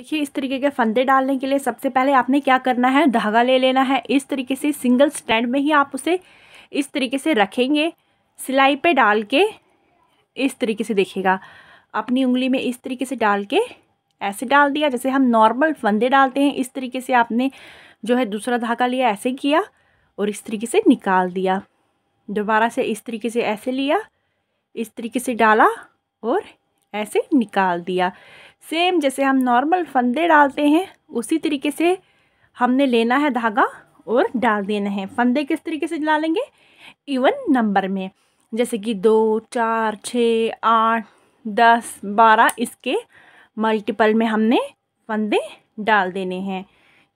देखिए इस तरीके के फंदे डालने के लिए सबसे पहले आपने क्या करना है धागा ले लेना है इस तरीके से सिंगल स्टैंड में ही आप उसे इस तरीके से रखेंगे सिलाई पे डाल के इस तरीके से देखिएगा अपनी उंगली में इस तरीके से डाल के ऐसे डाल दिया जैसे हम नॉर्मल फंदे डालते हैं इस तरीके से आपने जो है दूसरा धागा लिया ऐसे किया और इस तरीके से निकाल दिया दोबारा से इस तरीके से ऐसे लिया इस तरीके से डाला और ऐसे निकाल दिया सेम जैसे हम नॉर्मल फंदे डालते हैं उसी तरीके से हमने लेना है धागा और डाल देना है फंदे किस तरीके से डालेंगे इवन नंबर में जैसे कि दो चार छः आठ दस बारह इसके मल्टीपल में हमने फंदे डाल देने हैं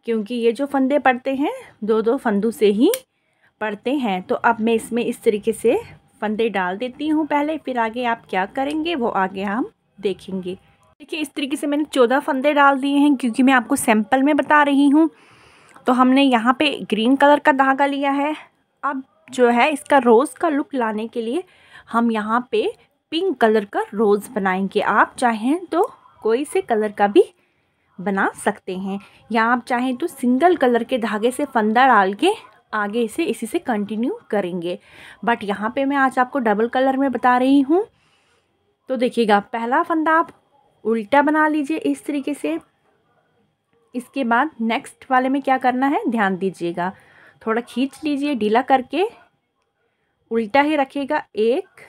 क्योंकि ये जो फंदे पड़ते हैं दो दो फंदों से ही पड़ते हैं तो अब मैं इसमें इस तरीके से फंदे डाल देती हूँ पहले फिर आगे आप क्या करेंगे वो आगे हम देखेंगे देखिए इस तरीके से मैंने चौदह फंदे डाल दिए हैं क्योंकि मैं आपको सैंपल में बता रही हूँ तो हमने यहाँ पे ग्रीन कलर का धागा लिया है अब जो है इसका रोज़ का लुक लाने के लिए हम यहाँ पे पिंक कलर का रोज़ बनाएंगे आप चाहें तो कोई से कलर का भी बना सकते हैं या आप चाहें तो सिंगल कलर के धागे से फंदा डाल के आगे इसे इसी से कंटिन्यू करेंगे बट यहाँ पे मैं आज आपको डबल कलर में बता रही हूँ तो देखिएगा पहला फंदा आप उल्टा बना लीजिए इस तरीके से इसके बाद नेक्स्ट वाले में क्या करना है ध्यान दीजिएगा थोड़ा खींच लीजिए ढीला करके उल्टा ही रखिएगा एक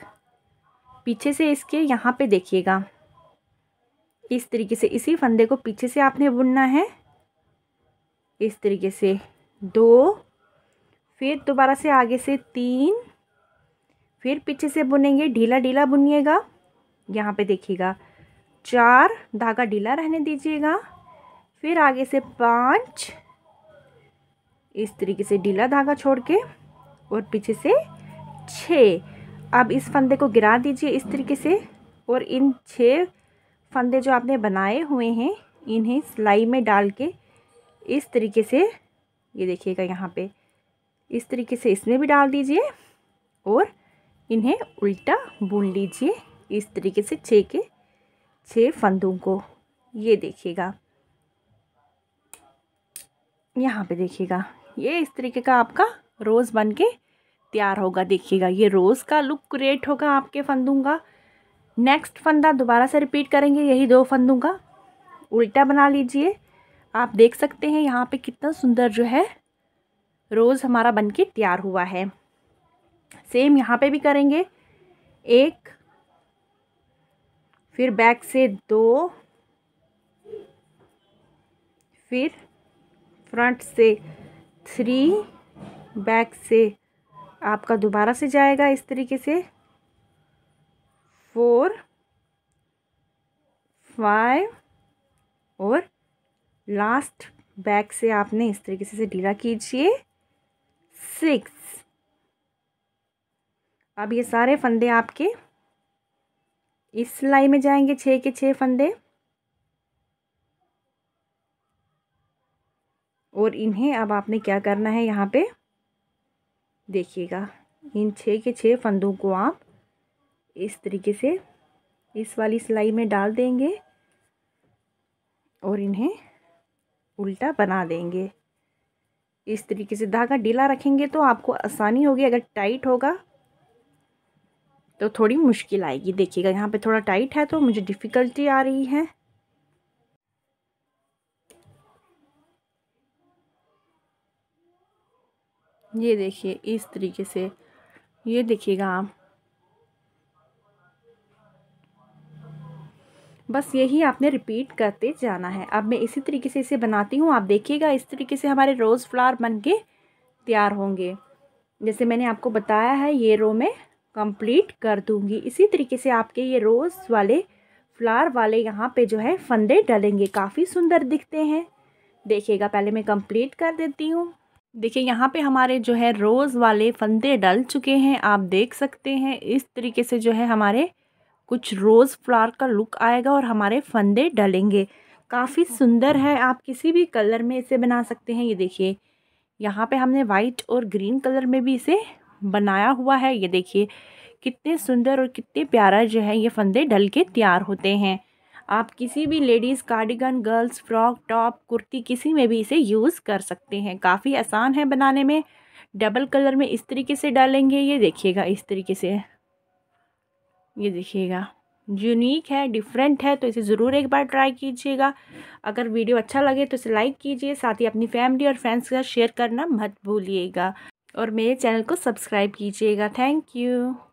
पीछे से इसके यहाँ पे देखिएगा इस तरीके से इसी फंदे को पीछे से आपने बुनना है इस तरीके से दो फिर दोबारा से आगे से तीन फिर पीछे से बुनेंगे ढीला ढीला बुनिएगा यहाँ पे देखिएगा चार धागा ढीला रहने दीजिएगा फिर आगे से पाँच इस तरीके से ढीला धागा छोड़ के और पीछे से छः अब इस फंदे को गिरा दीजिए इस तरीके से और इन छः फंदे जो आपने बनाए हुए हैं इन्हें सिलाई में डाल के इस तरीके से ये देखिएगा यहाँ पे इस तरीके से इसमें भी डाल दीजिए और इन्हें उल्टा बुन लीजिए इस तरीके से छः के छः फंदों को ये देखिएगा यहाँ पे देखिएगा ये इस तरीके का आपका रोज़ बन के तैयार होगा देखिएगा ये रोज़ का लुक क्रिएट होगा आपके फंदों का नेक्स्ट फंदा दोबारा से रिपीट करेंगे यही दो फंदों का उल्टा बना लीजिए आप देख सकते हैं यहाँ पे कितना सुंदर जो है रोज़ हमारा बन के तैयार हुआ है सेम यहाँ पे भी करेंगे एक फिर बैक से दो फिर फ्रंट से थ्री बैक से आपका दोबारा से जाएगा इस तरीके से फोर फाइव और लास्ट बैक से आपने इस तरीके से ढीला कीजिए सिक्स अब ये सारे फंदे आपके इस सिलाई में जाएंगे छः के छः फंदे और इन्हें अब आपने क्या करना है यहाँ पे देखिएगा इन छः के छः फंदों को आप इस तरीके से इस वाली सिलाई में डाल देंगे और इन्हें उल्टा बना देंगे इस तरीके से धागा ढीला रखेंगे तो आपको आसानी होगी अगर टाइट होगा तो थोड़ी मुश्किल आएगी देखिएगा यहाँ पे थोड़ा टाइट है तो मुझे डिफ़िकल्टी आ रही है ये देखिए इस तरीके से ये देखिएगा आप बस यही आपने रिपीट करते जाना है अब मैं इसी तरीके से इसे बनाती हूँ आप देखिएगा इस तरीके से हमारे रोज़ फ्लावर बन के तैयार होंगे जैसे मैंने आपको बताया है ये रो में कंप्लीट कर दूंगी इसी तरीके से आपके ये रोज़ वाले फ्लावर वाले यहाँ पे जो है फंदे डलेंगे काफ़ी सुंदर दिखते हैं देखिएगा पहले मैं कंप्लीट कर देती हूँ देखिए यहाँ पे हमारे जो है रोज़ वाले फंदे डल चुके हैं आप देख सकते हैं इस तरीके से जो है हमारे कुछ रोज़ फ्लावर का लुक आएगा और हमारे फंदे डलेंगे काफ़ी सुंदर है आप किसी भी कलर में इसे बना सकते हैं ये देखिए यहाँ पे हमने वाइट और ग्रीन कलर में भी इसे बनाया हुआ है ये देखिए कितने सुंदर और कितने प्यारा जो है ये फंदे ढल के तैयार होते हैं आप किसी भी ladies cardigan girls frock top kurti किसी में भी इसे यूज़ कर सकते हैं काफ़ी आसान है बनाने में डबल कलर में इस तरीके से डालेंगे ये देखिएगा इस तरीके से ये देखिएगा यूनिक है डिफरेंट है तो इसे ज़रूर एक बार ट्राई कीजिएगा अगर वीडियो अच्छा लगे तो इसे लाइक कीजिए साथ ही अपनी फैमिली और फ्रेंड्स के साथ शेयर करना मत भूलिएगा और मेरे चैनल को सब्सक्राइब कीजिएगा थैंक यू